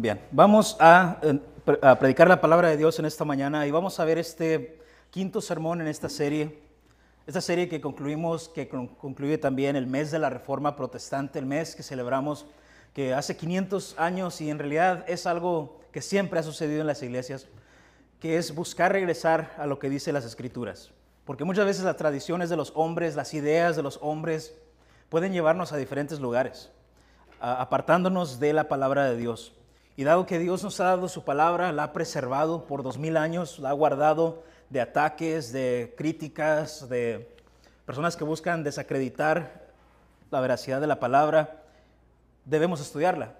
Bien, vamos a, eh, a, predicar la palabra de Dios en esta mañana y vamos a ver este quinto sermón en esta serie. Esta serie que concluimos, que concluye también el mes de la Reforma Protestante, el mes que celebramos, que hace 500 años y en realidad es algo que siempre ha sucedido en las iglesias, que es buscar regresar a lo que dice las Escrituras. Porque muchas veces las tradiciones de los hombres, las ideas de los hombres pueden llevarnos a diferentes lugares, apartándonos de la palabra de Dios. Y dado que Dios nos ha dado su palabra, la ha preservado por dos mil años, la ha guardado de ataques, de críticas, de personas que buscan desacreditar la veracidad de la palabra, debemos estudiarla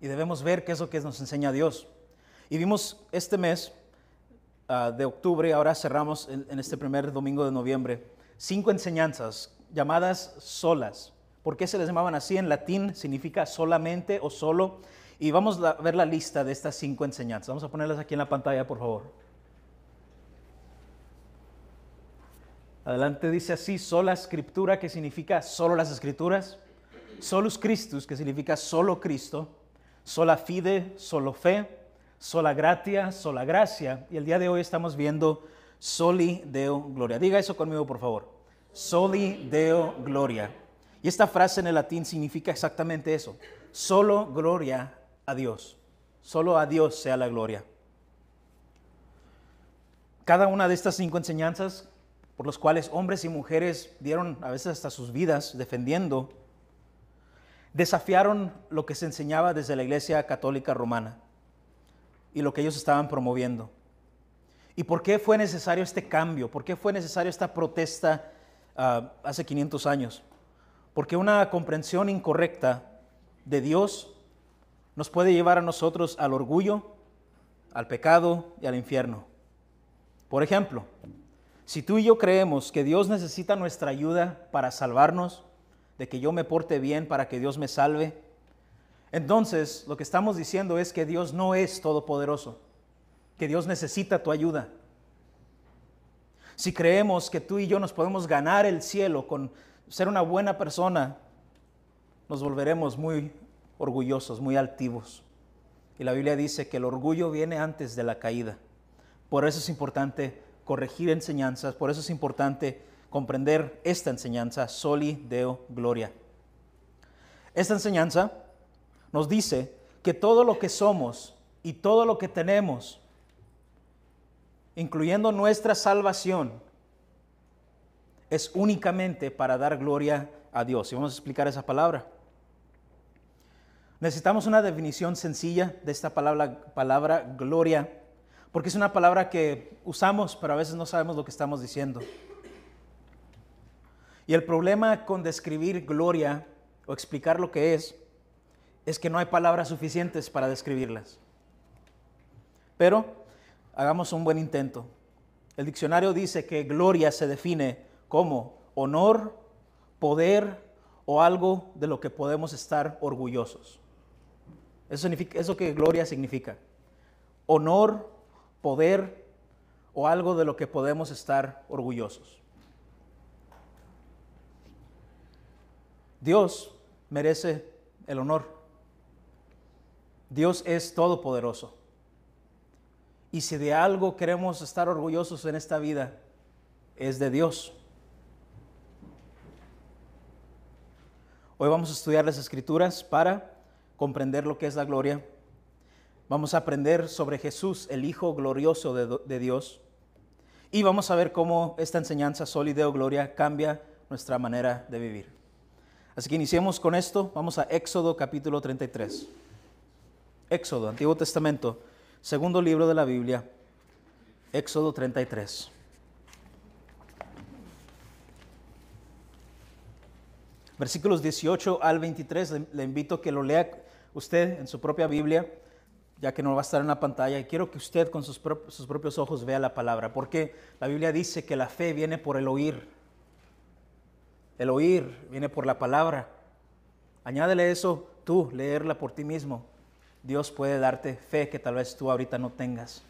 y debemos ver qué es lo que nos enseña Dios. Y vimos este mes ah, de octubre, ahora cerramos en, en este primer domingo de noviembre, cinco enseñanzas llamadas solas. ¿Por qué se les llamaban así? En latín significa solamente o solo. Y vamos a ver la lista de estas cinco enseñanzas. Vamos a ponerlas aquí en la pantalla, por favor. Adelante dice así, sola escritura, que significa solo las escrituras. Solus Christus, que significa solo Cristo. Sola fide, solo fe. Sola gratia, sola gracia. Y el día de hoy estamos viendo soli deo gloria. Diga eso conmigo, por favor. Soli deo gloria. Y esta frase en el latín significa exactamente eso. Solo gloria a Dios. Solo a Dios sea la gloria. Cada una de estas cinco enseñanzas por las cuales hombres y mujeres dieron a veces hasta sus vidas defendiendo, desafiaron lo que se enseñaba desde la Iglesia Católica Romana y lo que ellos estaban promoviendo. ¿Y por qué fue necesario este cambio? ¿Por qué fue necesaria esta protesta ah, hace 500 años? Porque una comprensión incorrecta de Dios nos puede llevar a nosotros al orgullo, al pecado y al infierno. Por ejemplo, si tú y yo creemos que Dios necesita nuestra ayuda para salvarnos, de que yo me porte bien para que Dios me salve, entonces lo que estamos diciendo es que Dios no es todopoderoso, que Dios necesita tu ayuda. Si creemos que tú y yo nos podemos ganar el cielo con ser una buena persona, nos volveremos muy orgullosos, muy altivos. Y la Biblia dice que el orgullo viene antes de la caída. Por eso es importante corregir enseñanzas, por eso es importante comprender esta enseñanza, soli deo gloria. Esta enseñanza nos dice que todo lo que somos y todo lo que tenemos, incluyendo nuestra salvación, es únicamente para dar gloria a Dios. Y vamos a explicar esa palabra. Necesitamos una definición sencilla de esta palabra, palabra gloria, porque es una palabra que usamos, pero a veces no sabemos lo que estamos diciendo. Y el problema con describir gloria o explicar lo que es, es que no hay palabras suficientes para describirlas. Pero hagamos un buen intento. El diccionario dice que gloria se define como honor, poder o algo de lo que podemos estar orgullosos. Eso, significa, que gloria significa. Honor, poder o algo de lo que podemos estar orgullosos. Dios merece el honor. Dios es todopoderoso. Y si de algo queremos estar orgullosos en esta vida, es de Dios. Hoy vamos a estudiar las escrituras para comprender lo que es la gloria. Vamos a aprender sobre Jesús, el Hijo glorioso de, Dios. Y vamos a ver cómo esta enseñanza sólida o gloria cambia nuestra manera de vivir. Así que iniciemos con esto. Vamos a Éxodo capítulo 33. Éxodo, Antiguo Testamento, segundo libro de la Biblia, Éxodo 33. Versículos 18 al 23, le, invito a que lo lea usted en su propia Biblia, ya que no va a estar en la pantalla, y quiero que usted con sus, sus propios ojos vea la palabra, porque la Biblia dice que la fe viene por el oír. El oír viene por la palabra. Añádele eso tú, leerla por ti mismo. Dios puede darte fe que tal vez tú ahorita no tengas.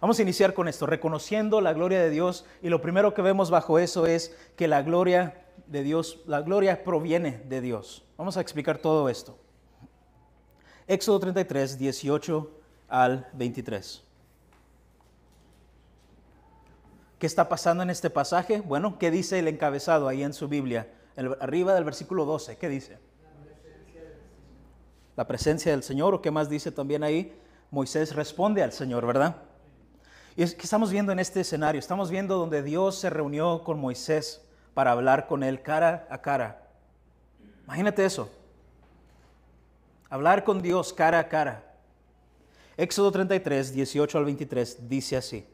Vamos a iniciar con esto, reconociendo la gloria de Dios y lo primero que vemos bajo eso es que la gloria de Dios, la gloria proviene de Dios. Vamos a explicar todo esto. Éxodo 33, 18 al 23. ¿Qué está pasando en este pasaje? Bueno, ¿qué dice el encabezado ahí en su Biblia? arriba del versículo 12, ¿qué dice? La presencia del Señor, o qué más dice también ahí, Moisés responde al Señor, ¿verdad? Y es que estamos viendo en este escenario, estamos viendo donde Dios se reunió con Moisés para hablar con él cara a cara. Imagínate eso, Hablar con Dios cara a cara. Éxodo 33, 18 al 23 dice así.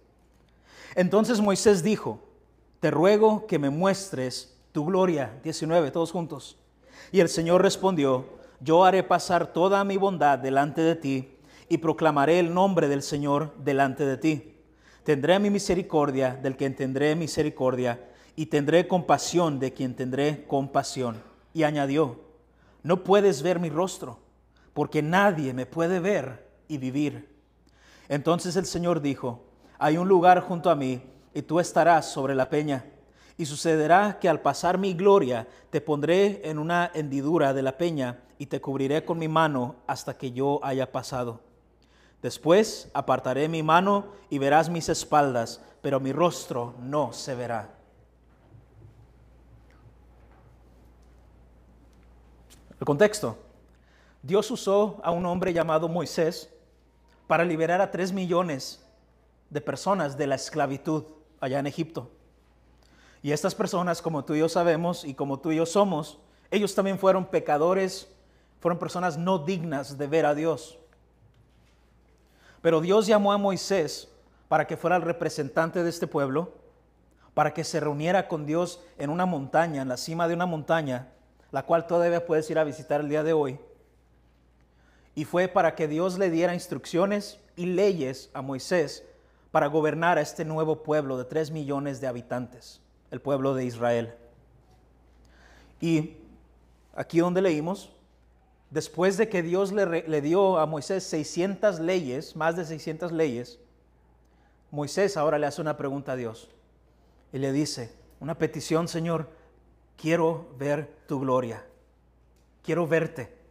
Entonces Moisés dijo, te ruego que me muestres tu gloria. 19, todos juntos. Y el Señor respondió, yo haré pasar toda mi bondad delante de ti y proclamaré el nombre del Señor delante de ti. Tendré mi misericordia del que tendré misericordia y tendré compasión de quien tendré compasión. Y añadió, no puedes ver mi rostro porque nadie me puede ver y vivir. Entonces el Señor dijo, hay un lugar junto a mí y tú estarás sobre la peña. Y sucederá que al pasar mi gloria te pondré en una hendidura de la peña y te cubriré con mi mano hasta que yo haya pasado. Después apartaré mi mano y verás mis espaldas, pero mi rostro no se verá. El contexto. Dios usó a un hombre llamado Moisés para liberar a tres millones de personas de la esclavitud allá en Egipto. Y estas personas, como tú y yo sabemos y como tú y yo somos, ellos también fueron pecadores, fueron personas no dignas de ver a Dios. Pero Dios llamó a Moisés para que fuera el representante de este pueblo, para que se reuniera con Dios en una montaña, en la cima de una montaña, la cual todavía puedes ir a visitar el día de hoy y fue para que Dios le diera instrucciones y leyes a Moisés para gobernar a este nuevo pueblo de tres millones de habitantes, el pueblo de Israel. Y aquí donde leímos, después de que Dios le, dio a Moisés 600 leyes, más de 600 leyes, Moisés ahora le hace una pregunta a Dios y le dice, una petición, Señor, quiero ver tu gloria, quiero verte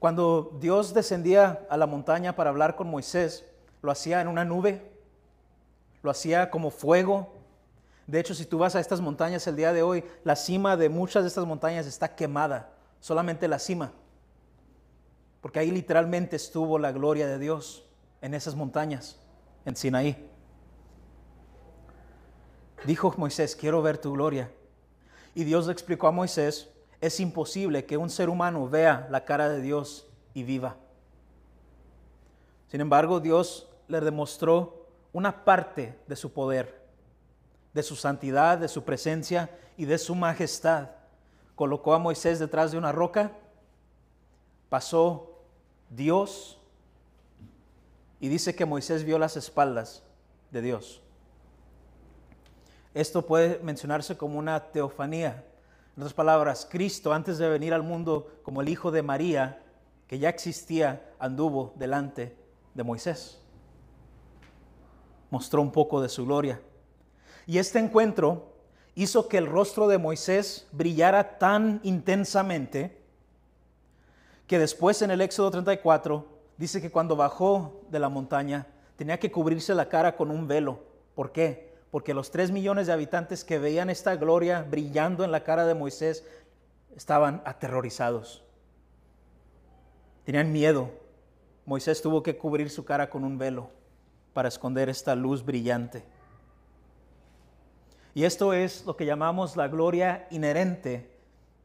Cuando Dios descendía a la montaña para hablar con Moisés, lo hacía en una nube, lo hacía como fuego. De hecho, si tú vas a estas montañas el día de hoy, la cima de muchas de estas montañas está quemada, solamente la cima. Porque ahí literalmente estuvo la gloria de Dios, en esas montañas, en Sinaí. Dijo Moisés, quiero ver tu gloria. Y Dios le explicó a Moisés es imposible que un ser humano vea la cara de Dios y viva. Sin embargo, Dios le demostró una parte de su poder, de su santidad, de su presencia y de su majestad. Colocó a Moisés detrás de una roca, pasó Dios y dice que Moisés vio las espaldas de Dios. Esto puede mencionarse como una teofanía, en otras palabras, Cristo, antes de venir al mundo como el Hijo de María, que ya existía, anduvo delante de Moisés. Mostró un poco de su gloria. Y este encuentro hizo que el rostro de Moisés brillara tan intensamente que después en el Éxodo 34 dice que cuando bajó de la montaña tenía que cubrirse la cara con un velo. ¿Por qué? porque los tres millones de habitantes que veían esta gloria brillando en la cara de Moisés estaban aterrorizados. Tenían miedo. Moisés tuvo que cubrir su cara con un velo para esconder esta luz brillante. Y esto es lo que llamamos la gloria inherente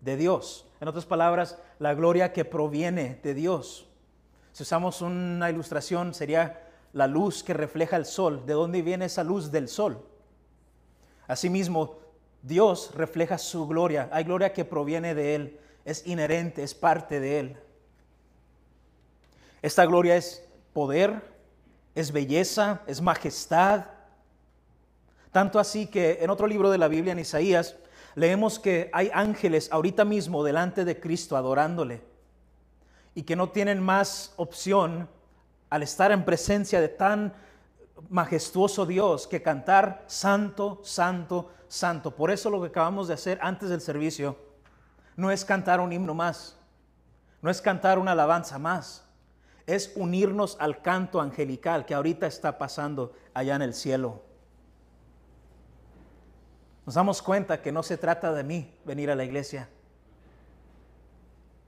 de Dios. En otras palabras, la gloria que proviene de Dios. Si usamos una ilustración, sería la luz que refleja el sol. ¿De dónde viene esa luz del sol? Asimismo, Dios refleja su gloria. Hay gloria que proviene de Él, es inherente, es parte de Él. Esta gloria es poder, es belleza, es majestad. Tanto así que en otro libro de la Biblia, en Isaías, leemos que hay ángeles ahorita mismo delante de Cristo adorándole y que no tienen más opción al estar en presencia de tan majestuoso Dios que cantar santo, santo, santo. Por eso lo que acabamos de hacer antes del servicio no es cantar un himno más, no es cantar una alabanza más, es unirnos al canto angelical que ahorita está pasando allá en el cielo. Nos damos cuenta que no se trata de mí venir a la iglesia.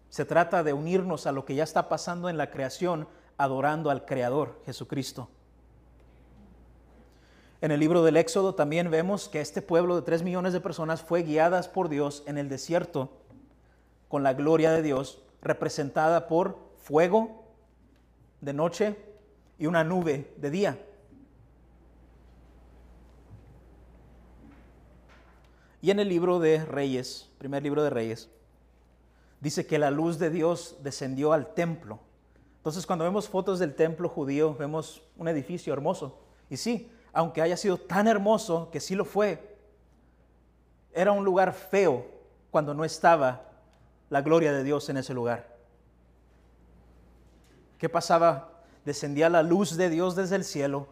Se trata de unirnos a lo que ya está pasando en la creación adorando al Creador Jesucristo. En el libro del Éxodo también vemos que este pueblo de tres millones de personas fue guiadas por Dios en el desierto con la gloria de Dios representada por fuego de noche y una nube de día. Y en el libro de Reyes, primer libro de Reyes, dice que la luz de Dios descendió al templo. Entonces cuando vemos fotos del templo judío, vemos un edificio hermoso. Y sí, aunque haya sido tan hermoso, que sí lo fue, era un lugar feo cuando no estaba la gloria de Dios en ese lugar. ¿Qué pasaba? Descendía la luz de Dios desde el cielo,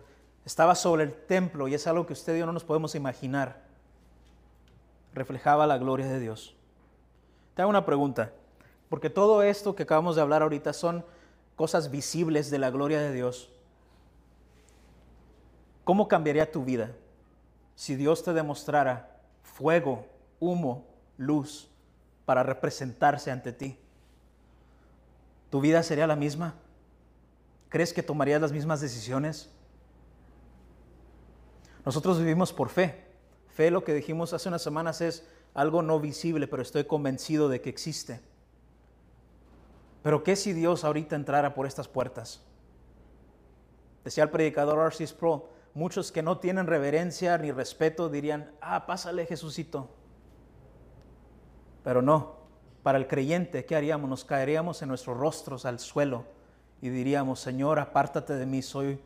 estaba sobre el templo y es algo que usted y yo no nos podemos imaginar. Reflejaba la gloria de Dios. Te hago una pregunta, porque todo esto que acabamos de hablar ahorita son cosas visibles de la gloria de Dios. ¿Cómo cambiaría tu vida si Dios te demostrara fuego, humo, luz para representarse ante ti? ¿Tu vida sería la misma? ¿Crees que tomarías las mismas decisiones? Nosotros vivimos por fe. Fe, lo que dijimos hace unas semanas, es algo no visible, pero estoy convencido de que existe. Pero ¿qué si Dios ahorita entrara por estas puertas? Decía el predicador R.C. Pro muchos que no tienen reverencia ni respeto dirían, ah, pásale Jesucito. Pero no, para el creyente, ¿qué haríamos? Nos caeríamos en nuestros rostros al suelo y diríamos, Señor, apártate de mí, soy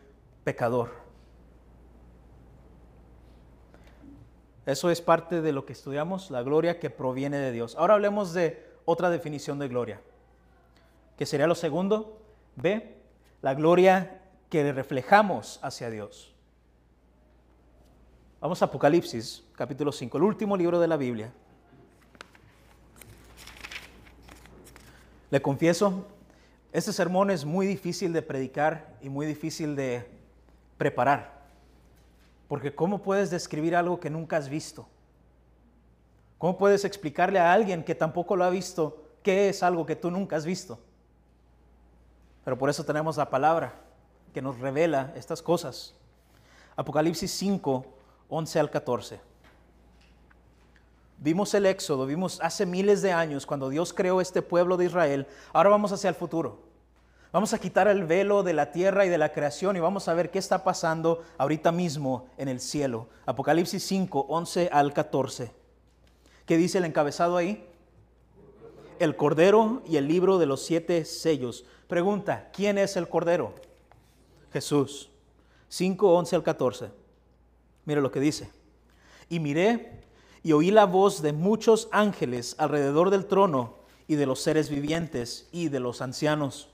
pecador. Eso es parte de lo que estudiamos, la gloria que proviene de Dios. Ahora hablemos de otra definición de gloria, que sería lo segundo, B, la gloria que reflejamos hacia Dios. Vamos a Apocalipsis, capítulo 5, el último libro de la Biblia. Le confieso, este sermón es muy difícil de predicar y muy difícil de preparar. Porque ¿cómo puedes describir algo que nunca has visto? ¿Cómo puedes explicarle a alguien que tampoco lo ha visto qué es algo que tú nunca has visto? Pero por eso tenemos la palabra que nos revela estas cosas. Apocalipsis 5, 11 al 14. Vimos el éxodo, vimos hace miles de años cuando Dios creó este pueblo de Israel. Ahora vamos hacia el futuro. Vamos a quitar el velo de la tierra y de la creación y vamos a ver qué está pasando ahorita mismo en el cielo. Apocalipsis 5, 11 al 14. ¿Qué dice el encabezado ahí? El Cordero y el libro de los siete sellos. Pregunta, ¿quién es el Cordero? Jesús. 5, 11 al 14. Mire lo que dice. Y miré y oí la voz de muchos ángeles alrededor del trono y de los seres vivientes y de los ancianos.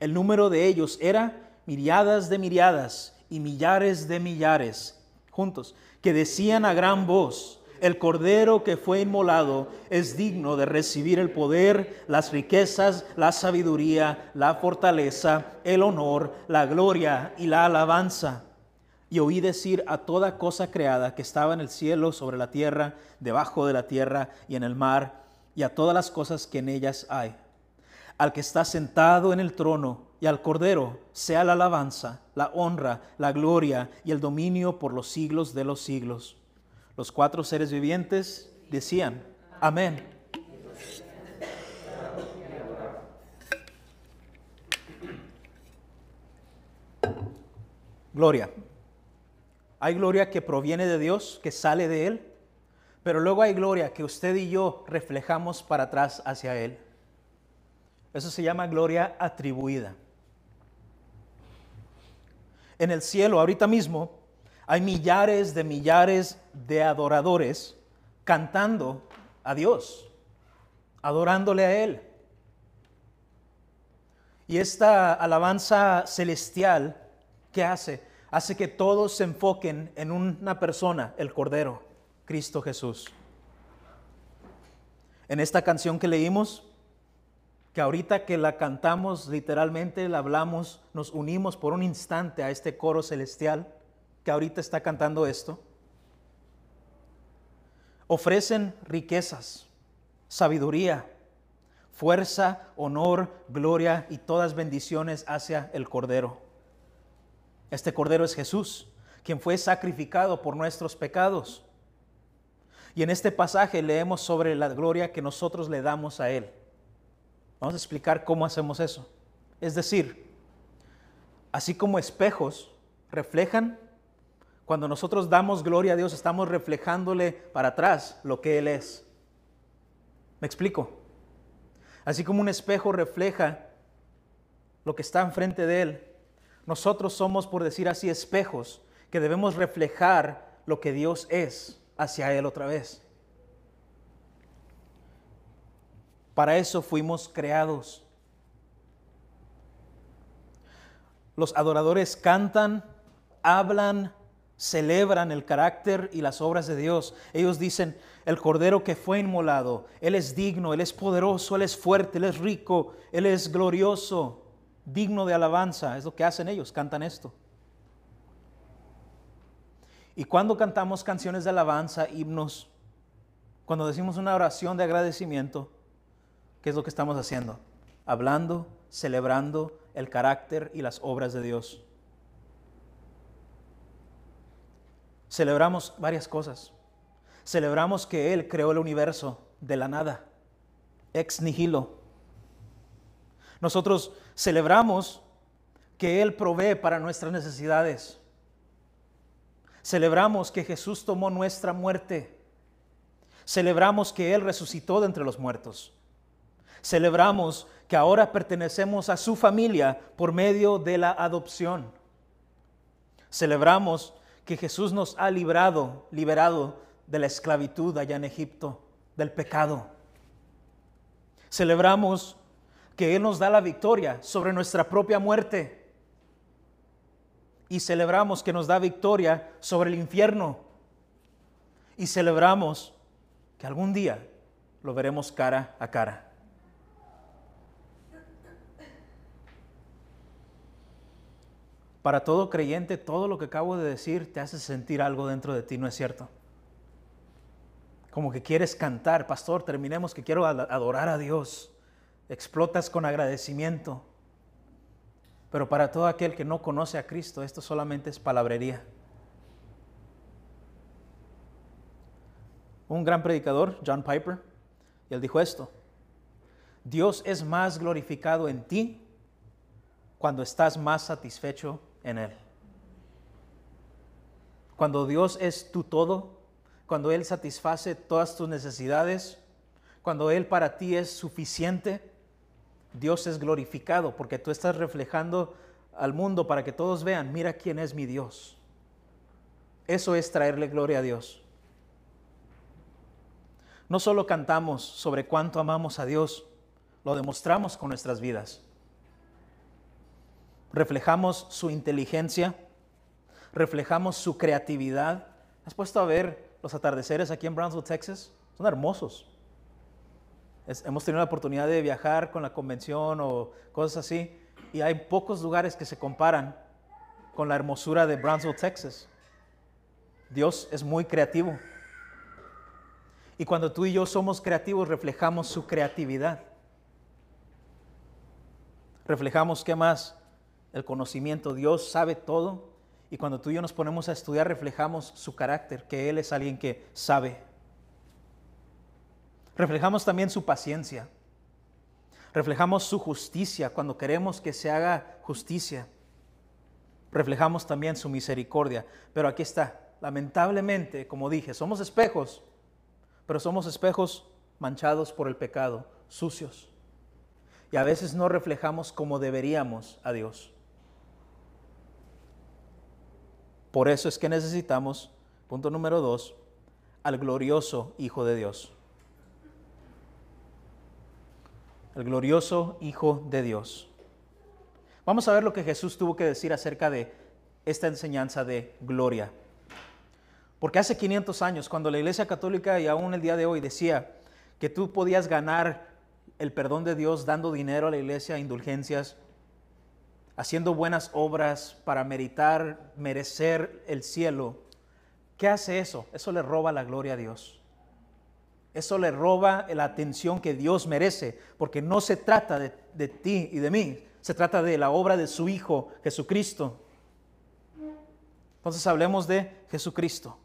El número de ellos era miriadas de miriadas y millares de millares juntos, que decían a gran voz, el cordero que fue inmolado es digno de recibir el poder, las riquezas, la sabiduría, la fortaleza, el honor, la gloria y la alabanza y oí decir a toda cosa creada que estaba en el cielo, sobre la tierra, debajo de la tierra y en el mar, y a todas las cosas que en ellas hay. Al que está sentado en el trono y al Cordero sea la alabanza, la honra, la gloria y el dominio por los siglos de los siglos. Los cuatro seres vivientes decían, amén. Gloria. Hay gloria que proviene de Dios, que sale de Él, pero luego hay gloria que usted y yo reflejamos para atrás hacia Él. Eso se llama gloria atribuida. En el cielo, ahorita mismo, hay millares de millares de adoradores cantando a Dios, adorándole a Él. Y esta alabanza celestial, ¿qué hace? hace que todos se enfoquen en una persona, el Cordero, Cristo Jesús. En esta canción que leímos, que ahorita que la cantamos literalmente, la hablamos, nos unimos por un instante a este coro celestial que ahorita está cantando esto, ofrecen riquezas, sabiduría, fuerza, honor, gloria y todas bendiciones hacia el Cordero. Este Cordero es Jesús, quien fue sacrificado por nuestros pecados. Y en este pasaje leemos sobre la gloria que nosotros le damos a Él. Vamos a explicar cómo hacemos eso. Es decir, así como espejos reflejan, cuando nosotros damos gloria a Dios estamos reflejándole para atrás lo que Él es. ¿Me explico? Así como un espejo refleja lo que está enfrente de Él, nosotros somos, por decir así, espejos que debemos reflejar lo que Dios es hacia Él otra vez. Para eso fuimos creados. Los adoradores cantan, hablan, celebran el carácter y las obras de Dios. Ellos dicen, el Cordero que fue inmolado, Él es digno, Él es poderoso, Él es fuerte, Él es rico, Él es glorioso digno de alabanza. Es lo que hacen ellos, cantan esto. Y cuando cantamos canciones de alabanza, himnos, cuando decimos una oración de agradecimiento, ¿qué es lo que estamos haciendo? Hablando, celebrando el carácter y las obras de Dios. Celebramos varias cosas. Celebramos que Él creó el universo de la nada, ex nihilo, nosotros celebramos que Él provee para nuestras necesidades. Celebramos que Jesús tomó nuestra muerte. Celebramos que Él resucitó de entre los muertos. Celebramos que ahora pertenecemos a su familia por medio de la adopción. Celebramos que Jesús nos ha librado, liberado de la esclavitud allá en Egipto, del pecado. Celebramos que Él nos da la victoria sobre nuestra propia muerte. Y celebramos que nos da victoria sobre el infierno. Y celebramos que algún día lo veremos cara a cara. Para todo creyente, todo lo que acabo de decir te hace sentir algo dentro de ti, ¿no es cierto? Como que quieres cantar, pastor, terminemos que quiero adorar a Dios explotas con agradecimiento. Pero para todo aquel que no conoce a Cristo, esto solamente es palabrería. Un gran predicador, John Piper, y él dijo esto, Dios es más glorificado en ti cuando estás más satisfecho en Él. Cuando Dios es tu todo, cuando Él satisface todas tus necesidades, cuando Él para ti es suficiente, Dios es glorificado porque tú estás reflejando al mundo para que todos vean, mira quién es mi Dios. Eso es traerle gloria a Dios. No solo cantamos sobre cuánto amamos a Dios, lo demostramos con nuestras vidas. Reflejamos su inteligencia, reflejamos su creatividad. ¿Has puesto a ver los atardeceres aquí en Brownsville, Texas? Son hermosos hemos tenido la oportunidad de viajar con la convención o cosas así, y hay pocos lugares que se comparan con la hermosura de Brownsville, Texas. Dios es muy creativo. Y cuando tú y yo somos creativos, reflejamos su creatividad. Reflejamos, ¿qué más? El conocimiento. Dios sabe todo. Y cuando tú y yo nos ponemos a estudiar, reflejamos su carácter, que Él es alguien que sabe. Reflejamos también su paciencia. Reflejamos su justicia cuando queremos que se haga justicia. Reflejamos también su misericordia. Pero aquí está, lamentablemente, como dije, somos espejos, pero somos espejos manchados por el pecado, sucios. Y a veces no reflejamos como deberíamos a Dios. Por eso es que necesitamos, punto número dos, al glorioso Hijo de Dios. el glorioso Hijo de Dios. Vamos a ver lo que Jesús tuvo que decir acerca de esta enseñanza de gloria. Porque hace 500 años, cuando la Iglesia Católica y aún el día de hoy decía que tú podías ganar el perdón de Dios dando dinero a la iglesia, indulgencias, haciendo buenas obras para meritar, merecer el cielo, ¿qué hace eso? Eso le roba la gloria a Dios. Eso le roba la atención que Dios merece, porque no se trata de, ti y de mí, se trata de la obra de su Hijo Jesucristo. Entonces hablemos de Jesucristo.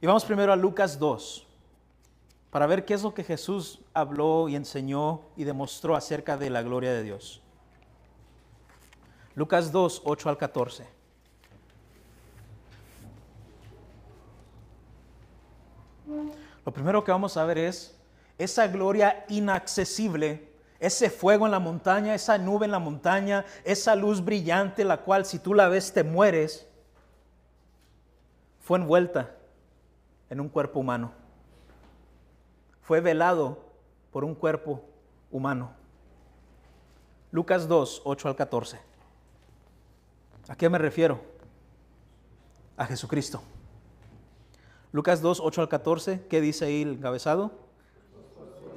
Y vamos primero a Lucas 2, para ver qué es lo que Jesús habló y enseñó y demostró acerca de la gloria de Dios. Lucas 2, 8 al 14. lo primero que vamos a ver es esa gloria inaccesible, ese fuego en la montaña, esa nube en la montaña, esa luz brillante, la cual si tú la ves te mueres, fue envuelta en un cuerpo humano. Fue velado por un cuerpo humano. Lucas 2, 8 al 14. ¿A qué me refiero? A Jesucristo. Lucas 2, 8 al 14, ¿qué dice ahí el encabezado?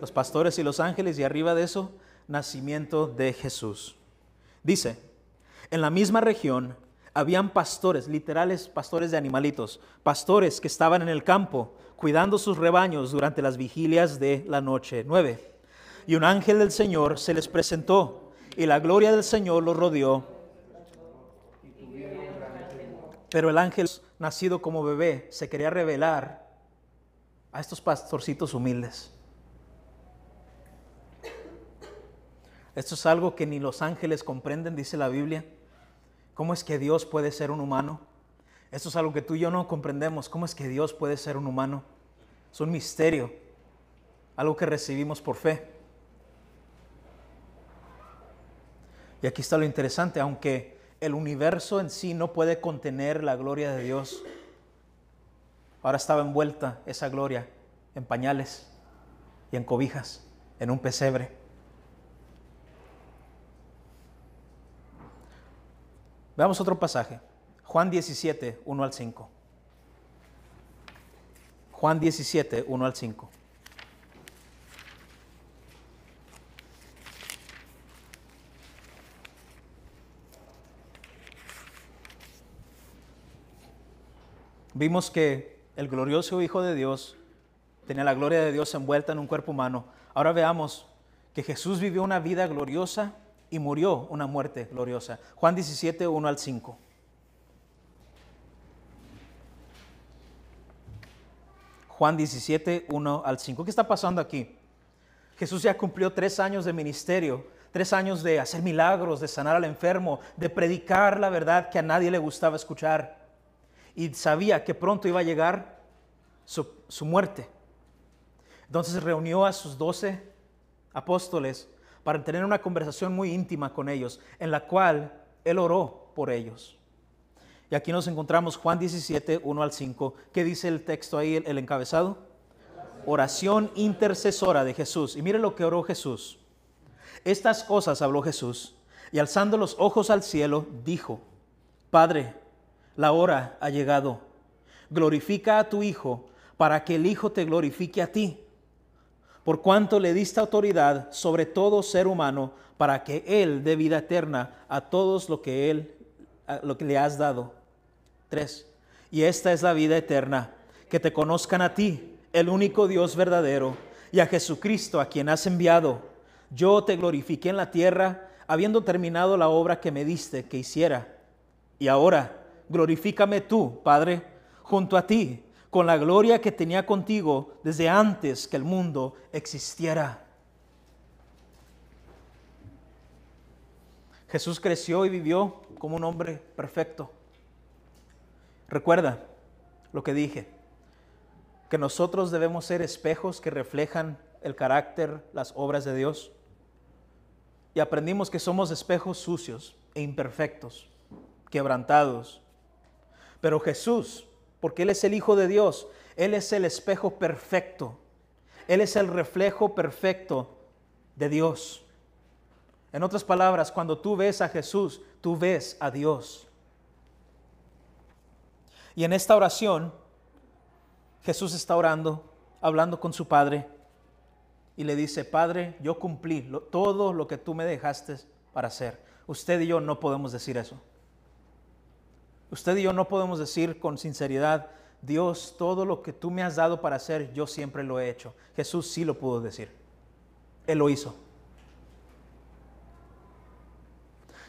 Los pastores y los ángeles y arriba de eso, nacimiento de Jesús. Dice, en la misma región habían pastores, literales pastores de animalitos, pastores que estaban en el campo cuidando sus rebaños durante las vigilias de la noche. 9. Y un ángel del Señor se les presentó y la gloria del Señor los rodeó. Pero el ángel nacido como bebé, se quería revelar a estos pastorcitos humildes. Esto es algo que ni los ángeles comprenden, dice la Biblia. ¿Cómo es que Dios puede ser un humano? Esto es algo que tú y yo no comprendemos. ¿Cómo es que Dios puede ser un humano? Es un misterio, algo que recibimos por fe. Y aquí está lo interesante, aunque el universo en sí no puede contener la gloria de Dios. Ahora estaba envuelta esa gloria en pañales y en cobijas, en un pesebre. Veamos otro pasaje. Juan 17, 1 al 5. Juan 17, 1 al 5. vimos que el glorioso Hijo de Dios tenía la gloria de Dios envuelta en un cuerpo humano. Ahora veamos que Jesús vivió una vida gloriosa y murió una muerte gloriosa. Juan 17, 1 al 5. Juan 17, 1 al 5. ¿Qué está pasando aquí? Jesús ya cumplió tres años de ministerio, tres años de hacer milagros, de sanar al enfermo, de predicar la verdad que a nadie le gustaba escuchar y sabía que pronto iba a llegar su, muerte. Entonces reunió a sus doce apóstoles para tener una conversación muy íntima con ellos, en la cual él oró por ellos. Y aquí nos encontramos Juan 17, 1 al 5. ¿Qué dice el texto ahí, el encabezado? Oración intercesora de Jesús. Y mire lo que oró Jesús. Estas cosas habló Jesús. Y alzando los ojos al cielo, dijo, Padre, la hora ha llegado. Glorifica a tu Hijo para que el Hijo te glorifique a ti, por cuanto le diste autoridad sobre todo ser humano, para que Él dé vida eterna a todos lo que Él lo que le has dado. 3 Y esta es la vida eterna, que te conozcan a ti, el único Dios verdadero, y a Jesucristo a quien has enviado. Yo te glorifiqué en la tierra, habiendo terminado la obra que me diste que hiciera. Y ahora, glorifícame tú, Padre, junto a ti, con la gloria que tenía contigo desde antes que el mundo existiera. Jesús creció y vivió como un hombre perfecto. Recuerda lo que dije, que nosotros debemos ser espejos que reflejan el carácter, las obras de Dios. Y aprendimos que somos espejos sucios e imperfectos, quebrantados, pero Jesús, porque Él es el Hijo de Dios, Él es el espejo perfecto, Él es el reflejo perfecto de Dios. En otras palabras, cuando tú ves a Jesús, tú ves a Dios. Y en esta oración, Jesús está orando, hablando con su Padre, y le dice, Padre, yo cumplí todo lo que tú me dejaste para hacer. Usted y yo no podemos decir eso. Usted y yo no podemos decir con sinceridad, Dios, todo lo que tú me has dado para hacer, yo siempre lo he hecho. Jesús sí lo pudo decir. Él lo hizo.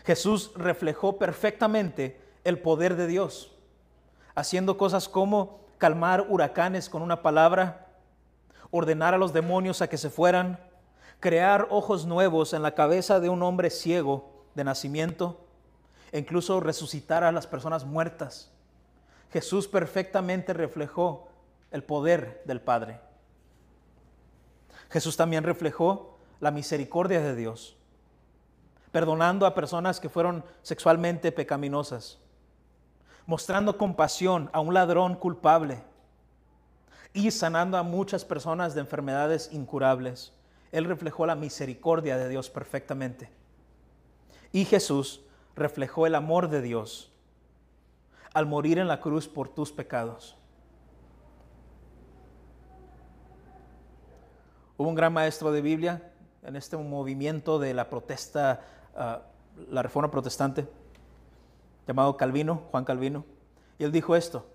Jesús reflejó perfectamente el poder de Dios, haciendo cosas como calmar huracanes con una palabra, ordenar a los demonios a que se fueran, crear ojos nuevos en la cabeza de un hombre ciego de nacimiento, e incluso resucitar a las personas muertas. Jesús perfectamente reflejó el poder del Padre. Jesús también reflejó la misericordia de Dios, perdonando a personas que fueron sexualmente pecaminosas, mostrando compasión a un ladrón culpable y sanando a muchas personas de enfermedades incurables. Él reflejó la misericordia de Dios perfectamente. Y Jesús reflejó el amor de Dios al morir en la cruz por tus pecados. Hubo un gran maestro de Biblia en este movimiento de la protesta, ah, la reforma protestante, llamado Calvino, Juan Calvino, y él dijo esto,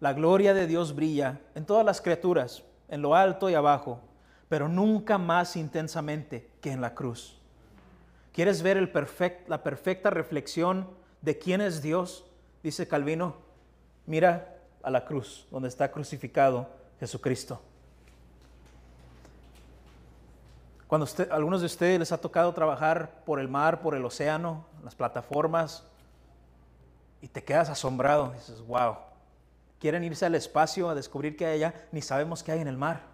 la gloria de Dios brilla en todas las criaturas, en lo alto y abajo, pero nunca más intensamente que en la cruz. ¿Quieres ver la perfecta reflexión de quién es Dios? Dice Calvino, mira a la cruz donde está crucificado Jesucristo. Cuando usted, algunos de ustedes les ha tocado trabajar por el mar, por el océano, las plataformas, y te quedas asombrado, dices, wow, quieren irse al espacio a descubrir qué hay allá, ni sabemos qué hay en el mar.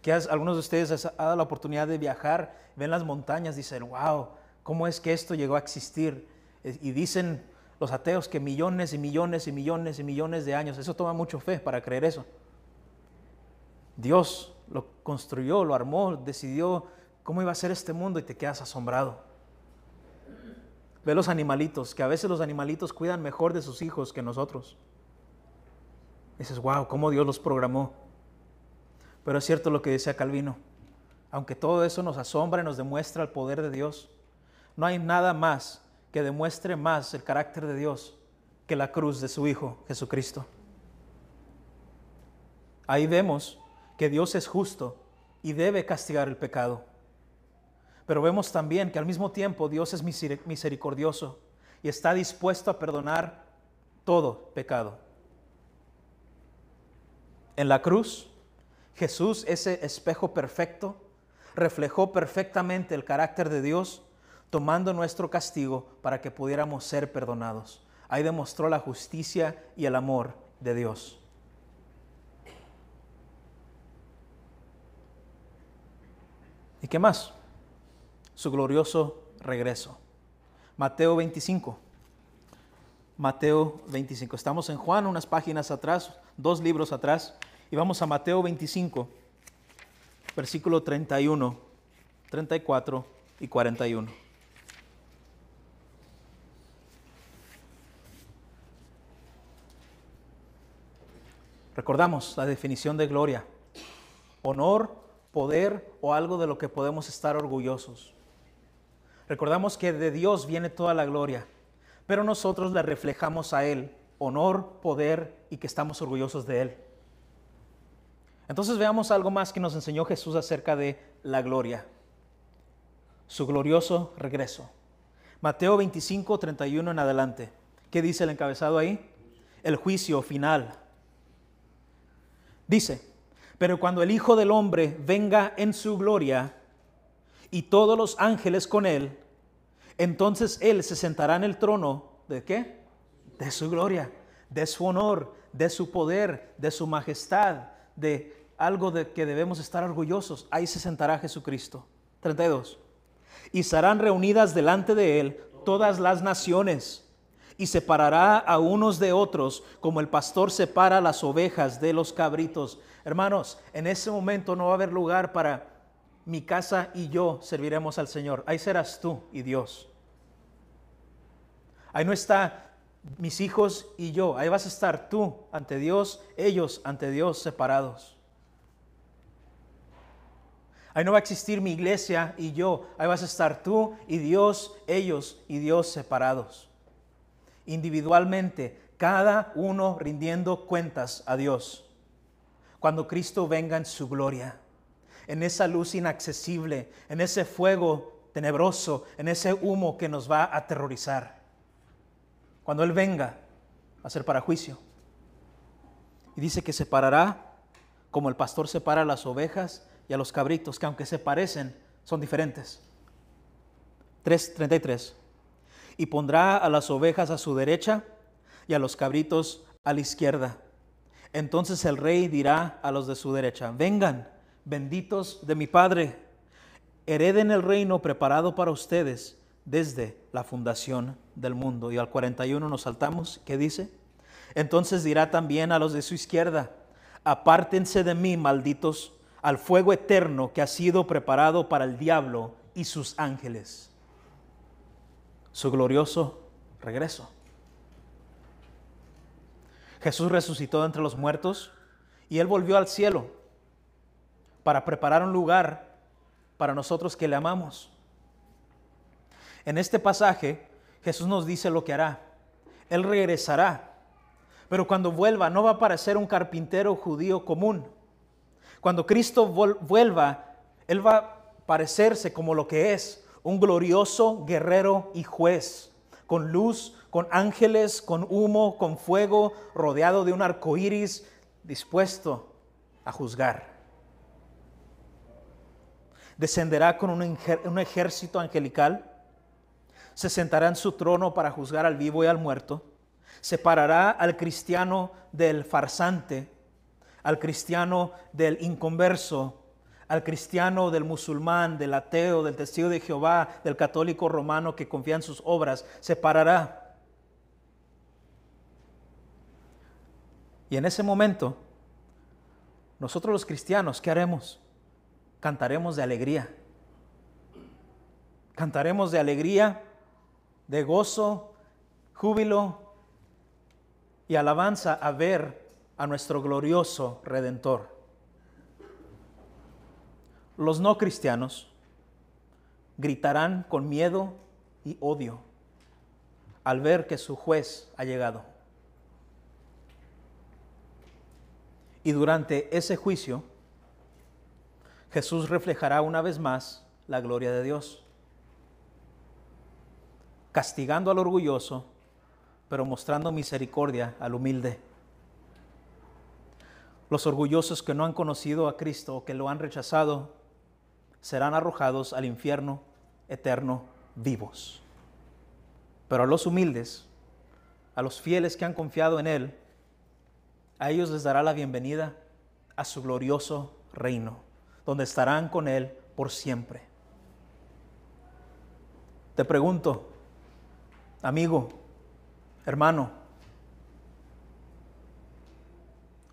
Te algunos de ustedes han dado la oportunidad de viajar, ven las montañas, dicen, wow, ¿cómo es que esto llegó a existir? Y dicen los ateos que millones y millones y millones y millones de años, eso toma mucho fe para creer eso. Dios lo construyó, lo armó, decidió cómo iba a ser este mundo y te quedas asombrado. Ve los animalitos, que a veces los animalitos cuidan mejor de sus hijos que nosotros. Dices, wow, cómo Dios los programó. Pero es cierto lo que decía Calvino. Aunque todo eso nos asombra y nos demuestra el poder de Dios, no hay nada más que demuestre más el carácter de Dios que la cruz de su Hijo Jesucristo. Ahí vemos que Dios es justo y debe castigar el pecado. Pero vemos también que al mismo tiempo Dios es misericordioso y está dispuesto a perdonar todo pecado. En la cruz Jesús, ese espejo perfecto, reflejó perfectamente el carácter de Dios, tomando nuestro castigo para que pudiéramos ser perdonados. Ahí demostró la justicia y el amor de Dios. ¿Y qué más? Su glorioso regreso. Mateo 25. Mateo 25. Estamos en Juan, unas páginas atrás, dos libros atrás. Y vamos a Mateo 25, versículo 31, 34 y 41. Recordamos la definición de gloria. Honor, poder o algo de lo que podemos estar orgullosos. Recordamos que de Dios viene toda la gloria, pero nosotros le reflejamos a Él honor, poder y que estamos orgullosos de Él. Entonces veamos algo más que nos enseñó Jesús acerca de la gloria, su glorioso regreso. Mateo 25, 31 en adelante. ¿Qué dice el encabezado ahí? El juicio final. Dice, pero cuando el Hijo del Hombre venga en su gloria y todos los ángeles con él, entonces él se sentará en el trono de qué? De su gloria, de su honor, de su poder, de su majestad, de algo de que debemos estar orgullosos, ahí se sentará Jesucristo. 32. Y serán reunidas delante de él todas las naciones, y separará a unos de otros, como el pastor separa las ovejas de los cabritos. Hermanos, en ese momento no va a haber lugar para mi casa y yo serviremos al Señor. Ahí serás tú y Dios. Ahí no está mis hijos y yo. Ahí vas a estar tú ante Dios, ellos ante Dios separados. Ahí no va a existir mi iglesia y yo. Ahí vas a estar tú y Dios, ellos y Dios separados. Individualmente, cada uno rindiendo cuentas a Dios. Cuando Cristo venga en su gloria, en esa luz inaccesible, en ese fuego tenebroso, en ese humo que nos va a aterrorizar. Cuando Él venga, a ser para juicio. Y dice que separará como el pastor separa las ovejas y a los cabritos, que aunque se parecen, son diferentes. 3.33. Y pondrá a las ovejas a su derecha y a los cabritos a la izquierda. Entonces el rey dirá a los de su derecha, vengan, benditos de mi Padre, hereden el reino preparado para ustedes desde la fundación del mundo. Y al 41 nos saltamos, ¿qué dice? Entonces dirá también a los de su izquierda, apártense de mí, malditos al fuego eterno que ha sido preparado para el diablo y sus ángeles. Su glorioso regreso. Jesús resucitó entre los muertos y él volvió al cielo para preparar un lugar para nosotros que le amamos. En este pasaje, Jesús nos dice lo que hará. Él regresará, pero cuando vuelva no va a aparecer un carpintero judío común cuando Cristo vuelva, Él va a parecerse como lo que es, un glorioso guerrero y juez, con luz, con ángeles, con humo, con fuego, rodeado de un arco iris, dispuesto a juzgar. Descenderá con un ejército angelical, se sentará en su trono para juzgar al vivo y al muerto, separará al cristiano del farsante al cristiano del inconverso, al cristiano del musulmán, del ateo, del testigo de Jehová, del católico romano que confía en sus obras, separará. Y en ese momento, nosotros los cristianos, ¿qué haremos? Cantaremos de alegría. Cantaremos de alegría, de gozo, júbilo y alabanza a ver a nuestro glorioso Redentor. Los no cristianos gritarán con miedo y odio al ver que su juez ha llegado. Y durante ese juicio, Jesús reflejará una vez más la gloria de Dios, castigando al orgulloso, pero mostrando misericordia al humilde. Los orgullosos que no han conocido a Cristo o que lo han rechazado serán arrojados al infierno eterno vivos. Pero a los humildes, a los fieles que han confiado en Él, a ellos les dará la bienvenida a su glorioso reino, donde estarán con Él por siempre. Te pregunto, amigo, hermano,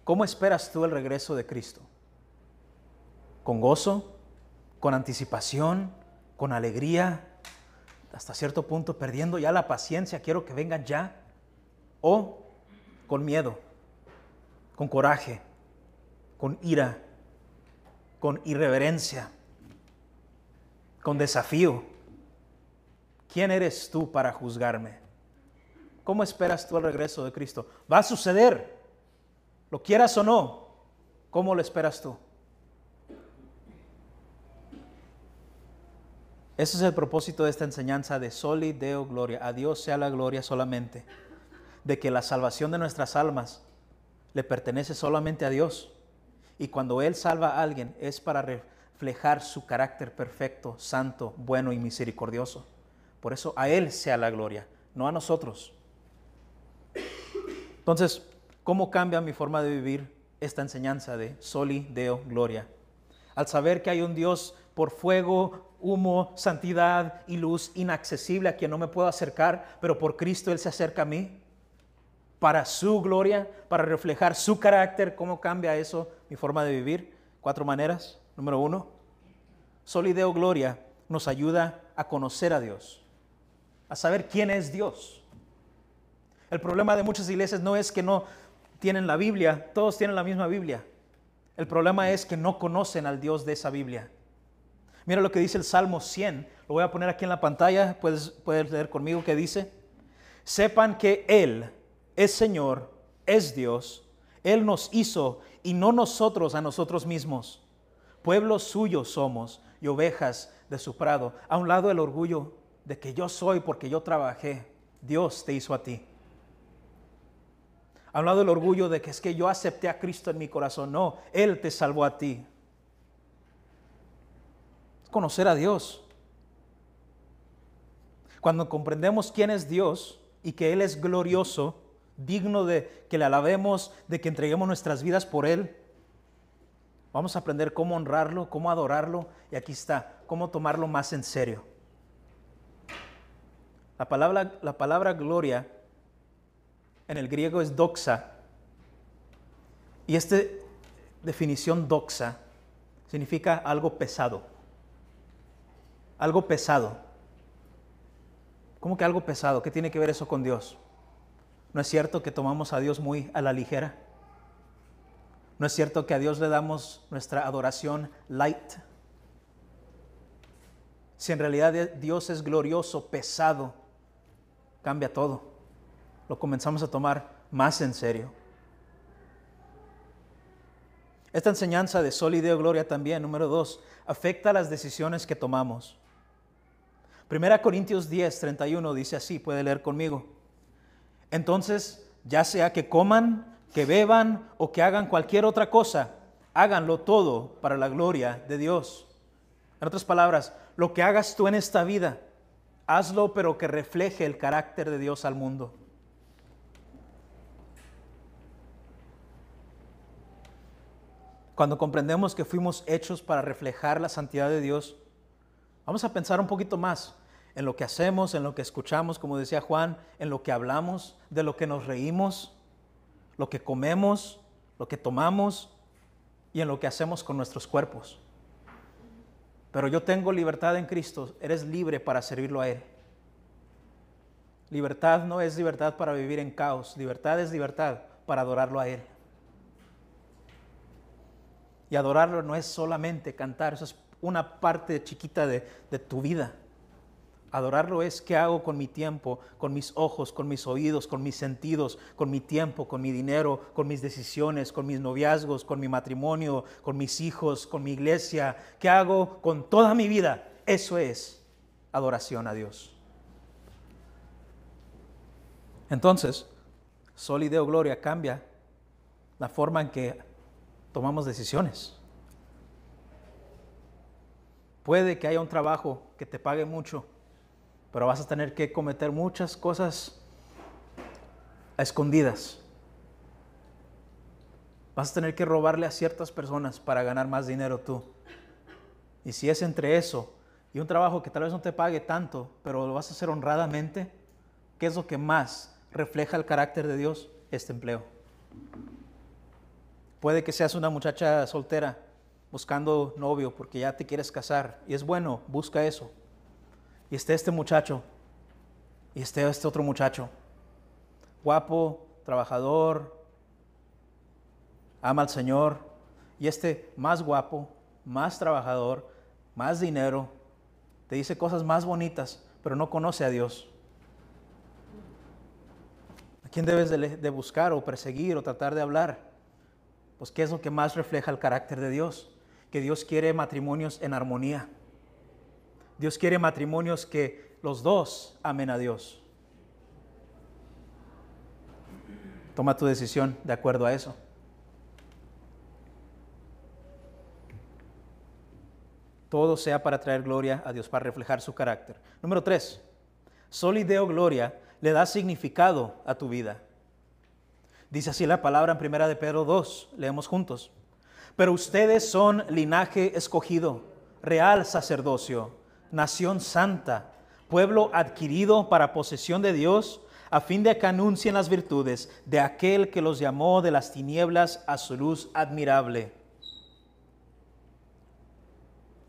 ¿Cómo esperas tú el regreso de Cristo? ¿Con gozo? ¿Con anticipación? ¿Con alegría? Hasta cierto punto perdiendo ya la paciencia, quiero que venga ya. ¿O con miedo? ¿Con coraje? ¿Con ira? ¿Con irreverencia? ¿Con desafío? ¿Quién eres tú para juzgarme? ¿Cómo esperas tú el regreso de Cristo? Va a suceder. Lo quieras o no, ¿cómo lo esperas tú? Ese es el propósito de esta enseñanza de soli deo gloria. A Dios sea la gloria solamente. De que la salvación de nuestras almas le pertenece solamente a Dios. Y cuando Él salva a alguien es para reflejar su carácter perfecto, santo, bueno y misericordioso. Por eso a Él sea la gloria, no a nosotros. Entonces, ¿Cómo cambia mi forma de vivir esta enseñanza de soli deo gloria? Al saber que hay un Dios por fuego, humo, santidad y luz inaccesible a quien no me puedo acercar, pero por Cristo Él se acerca a mí para su gloria, para reflejar su carácter, cómo cambia eso mi forma de vivir. Cuatro maneras. Número uno, deo, Gloria nos ayuda a conocer a Dios, a saber quién es Dios. El problema de muchas iglesias no es que no tienen la Biblia, todos tienen la misma Biblia. El problema es que no conocen al Dios de esa Biblia. Mira lo que dice el Salmo 100, lo voy a poner aquí en la pantalla, puedes, poder leer conmigo que dice, sepan que Él es Señor, es Dios, Él nos hizo y no nosotros a nosotros mismos. Pueblo suyo somos y ovejas de su prado. A un lado el orgullo de que yo soy porque yo trabajé, Dios te hizo a ti hablado del orgullo de que es que yo acepté a Cristo en mi corazón. No, Él te salvó a ti. Conocer a Dios. Cuando comprendemos quién es Dios y que Él es glorioso, digno de que le alabemos, de que entreguemos nuestras vidas por Él, vamos a aprender cómo honrarlo, cómo adorarlo y aquí está, cómo tomarlo más en serio. La palabra, la palabra gloria en el griego es doxa. Y esta definición doxa significa algo pesado. Algo pesado. ¿Cómo que algo pesado? ¿Qué tiene que ver eso con Dios? ¿No es cierto que tomamos a Dios muy a la ligera? ¿No es cierto que a Dios le damos nuestra adoración light? Si en realidad Dios es glorioso, pesado, cambia todo lo comenzamos a tomar más en serio. Esta enseñanza de Sol y Gloria también, número dos, afecta las decisiones que tomamos. Primera Corintios 10, 31 dice así, puede leer conmigo. Entonces, ya sea que coman, que beban o que hagan cualquier otra cosa, háganlo todo para la gloria de Dios. En otras palabras, lo que hagas tú en esta vida, hazlo pero que refleje el carácter de Dios al mundo. cuando comprendemos que fuimos hechos para reflejar la santidad de Dios, vamos a pensar un poquito más en lo que hacemos, en lo que escuchamos, como decía Juan, en lo que hablamos, de lo que nos reímos, lo que comemos, lo que tomamos y en lo que hacemos con nuestros cuerpos. Pero yo tengo libertad en Cristo, eres libre para servirlo a Él. Libertad no es libertad para vivir en caos, libertad es libertad para adorarlo a Él. Y adorarlo no es solamente cantar, eso es una parte chiquita de, tu vida. Adorarlo es qué hago con mi tiempo, con mis ojos, con mis oídos, con mis sentidos, con mi tiempo, con mi dinero, con mis decisiones, con mis noviazgos, con mi matrimonio, con mis hijos, con mi iglesia. ¿Qué hago con toda mi vida? Eso es adoración a Dios. Entonces, Sol y Deo Gloria cambia la forma en que tomamos decisiones. Puede que haya un trabajo que te pague mucho, pero vas a tener que cometer muchas cosas a escondidas. Vas a tener que robarle a ciertas personas para ganar más dinero tú. Y si es entre eso y un trabajo que tal vez no te pague tanto, pero lo vas a hacer honradamente, ¿qué es lo que más refleja el carácter de Dios? Este empleo. Puede que seas una muchacha soltera buscando novio porque ya te quieres casar. Y es bueno, busca eso. Y esté este muchacho. Y esté este otro muchacho. Guapo, trabajador, ama al Señor. Y este más guapo, más trabajador, más dinero, te dice cosas más bonitas, pero no conoce a Dios. ¿A quién debes de, de buscar o perseguir o tratar de hablar? Pues ¿qué es lo que más refleja el carácter de Dios? Que Dios quiere matrimonios en armonía. Dios quiere matrimonios que los dos amen a Dios. Toma tu decisión de acuerdo a eso. Todo sea para traer gloria a Dios, para reflejar su carácter. Número tres, solideo gloria le da significado a tu vida. Dice así la palabra en primera de Pedro 2. Leemos juntos. Pero ustedes son linaje escogido, real sacerdocio, nación santa, pueblo adquirido para posesión de Dios, a fin de que anuncien las virtudes de aquel que los llamó de las tinieblas a su luz admirable.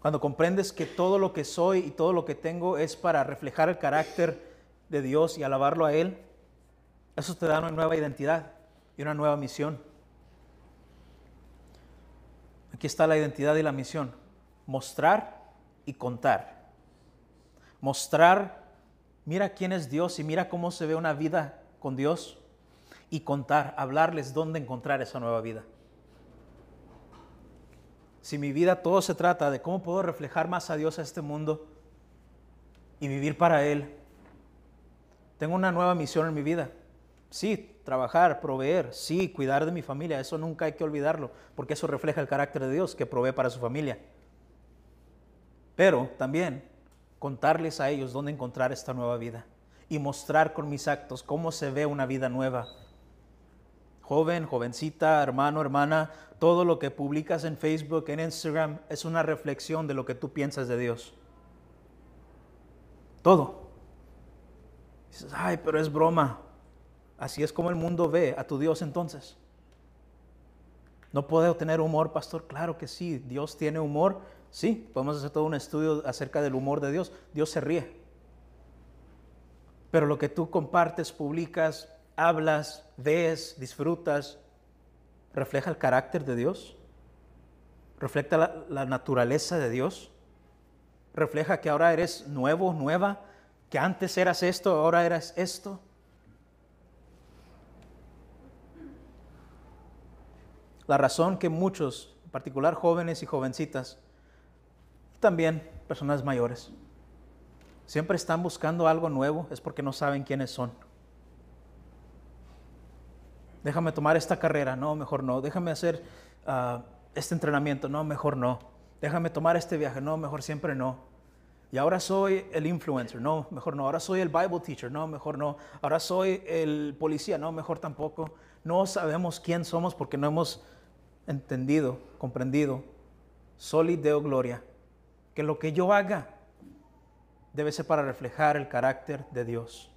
Cuando comprendes que todo lo que soy y todo lo que tengo es para reflejar el carácter de Dios y alabarlo a Él, eso te da una nueva identidad y una nueva misión. Aquí está la identidad y la misión. Mostrar y contar. Mostrar, mira quién es Dios y mira cómo se ve una vida con Dios. Y contar, hablarles dónde encontrar esa nueva vida. Si mi vida todo se trata de cómo puedo reflejar más a Dios a este mundo y vivir para Él, tengo una nueva misión en mi vida. Sí, trabajar, proveer, sí, cuidar de mi familia, eso nunca hay que olvidarlo, porque eso refleja el carácter de Dios que provee para su familia. Pero también contarles a ellos dónde encontrar esta nueva vida y mostrar con mis actos cómo se ve una vida nueva. Joven, jovencita, hermano, hermana, todo lo que publicas en Facebook, en Instagram, es una reflexión de lo que tú piensas de Dios. Todo. Dices, ay, pero es broma. Así es como el mundo ve a tu Dios entonces. ¿No puedo tener humor, pastor? Claro que sí, Dios tiene humor. Sí, podemos hacer todo un estudio acerca del humor de Dios. Dios se ríe. Pero lo que tú compartes, publicas, hablas, ves, disfrutas, refleja el carácter de Dios, refleja la, naturaleza de Dios, refleja que ahora eres nuevo, nueva, que antes eras esto, ahora eras esto. la razón que muchos, en particular jóvenes y jovencitas, también personas mayores, siempre están buscando algo nuevo es porque no saben quiénes son. Déjame tomar esta carrera, no, mejor no. Déjame hacer ah, este entrenamiento, no, mejor no. Déjame tomar este viaje, no, mejor siempre no. Y ahora soy el influencer, no, mejor no. Ahora soy el Bible teacher, no, mejor no. Ahora soy el policía, no, mejor tampoco. No sabemos quién somos porque no hemos entendido, comprendido, soli deo gloria, que lo que yo haga debe ser para reflejar el carácter de Dios.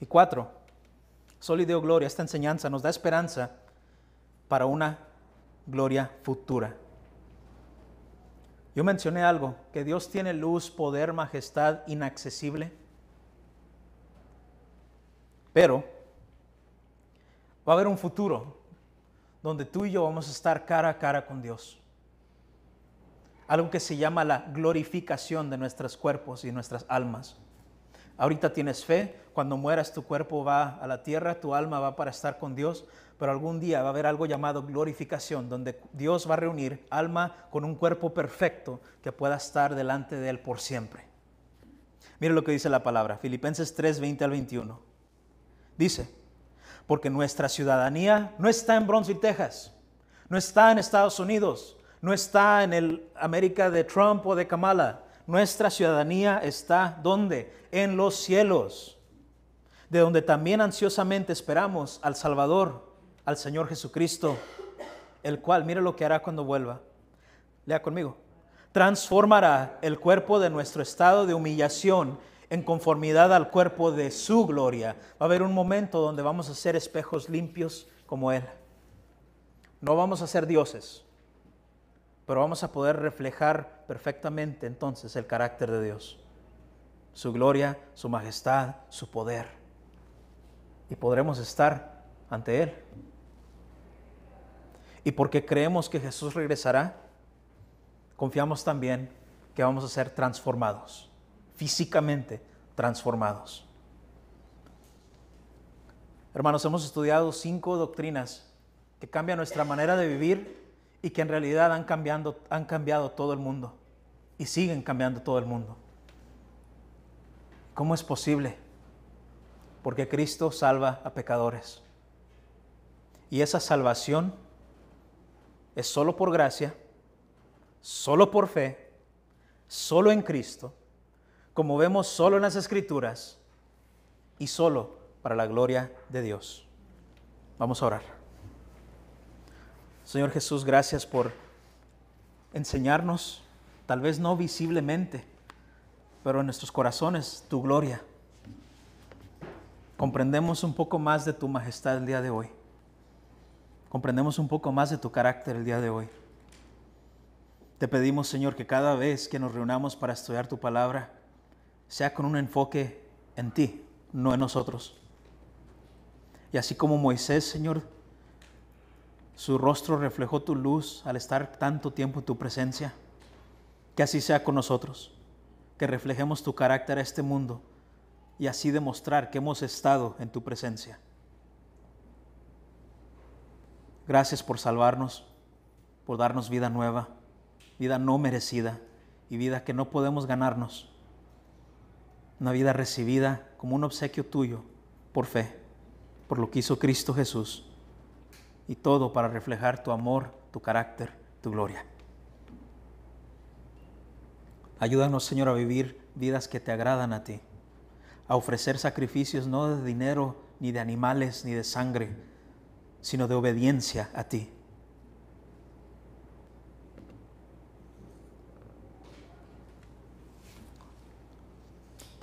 Y cuatro, soli deo gloria, esta enseñanza nos da esperanza para una gloria futura. Yo mencioné algo, que Dios tiene luz, poder, majestad inaccesible. Pero va a haber un futuro donde tú y yo vamos a estar cara a cara con Dios. Algo que se llama la glorificación de nuestros cuerpos y nuestras almas. Ahorita tienes fe, cuando mueras tu cuerpo va a la tierra, tu alma va para estar con Dios, pero algún día va a haber algo llamado glorificación, donde Dios va a reunir alma con un cuerpo perfecto que pueda estar delante de Él por siempre. Mira lo que dice la palabra, Filipenses 3, 20 al 21. Dice, porque nuestra ciudadanía no está en Bronzeville, Texas, no está en Estados Unidos, no está en el América de Trump o de Kamala. Nuestra ciudadanía está donde? En los cielos, de donde también ansiosamente esperamos al Salvador, al Señor Jesucristo, el cual, mire lo que hará cuando vuelva. Lea conmigo. Transformará el cuerpo de nuestro estado de humillación en conformidad al cuerpo de su gloria. Va a haber un momento donde vamos a ser espejos limpios como Él. No vamos a ser dioses, pero vamos a poder reflejar perfectamente entonces el carácter de Dios, su gloria, su majestad, su poder. Y podremos estar ante Él. Y porque creemos que Jesús regresará, confiamos también que vamos a ser transformados físicamente transformados. Hermanos, hemos estudiado cinco doctrinas que cambian nuestra manera de vivir y que en realidad han, han cambiado todo el mundo y siguen cambiando todo el mundo. ¿Cómo es posible? Porque Cristo salva a pecadores. Y esa salvación es solo por gracia, solo por fe, solo en Cristo como vemos solo en las escrituras y solo para la gloria de Dios. Vamos a orar. Señor Jesús, gracias por enseñarnos, tal vez no visiblemente, pero en nuestros corazones, tu gloria. Comprendemos un poco más de tu majestad el día de hoy. Comprendemos un poco más de tu carácter el día de hoy. Te pedimos, Señor, que cada vez que nos reunamos para estudiar tu palabra, sea con un enfoque en ti, no en nosotros. Y así como Moisés, Señor, su rostro reflejó tu luz al estar tanto tiempo en tu presencia, que así sea con nosotros, que reflejemos tu carácter a este mundo y así demostrar que hemos estado en tu presencia. Gracias por salvarnos, por darnos vida nueva, vida no merecida y vida que no podemos ganarnos una vida recibida como un obsequio tuyo por fe, por lo que hizo Cristo Jesús, y todo para reflejar tu amor, tu carácter, tu gloria. Ayúdanos, Señor, a vivir vidas que te agradan a ti, a ofrecer sacrificios no de dinero, ni de animales, ni de sangre, sino de obediencia a ti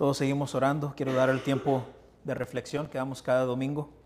Todos seguimos orando. Quiero dar el tiempo de reflexión que damos cada domingo.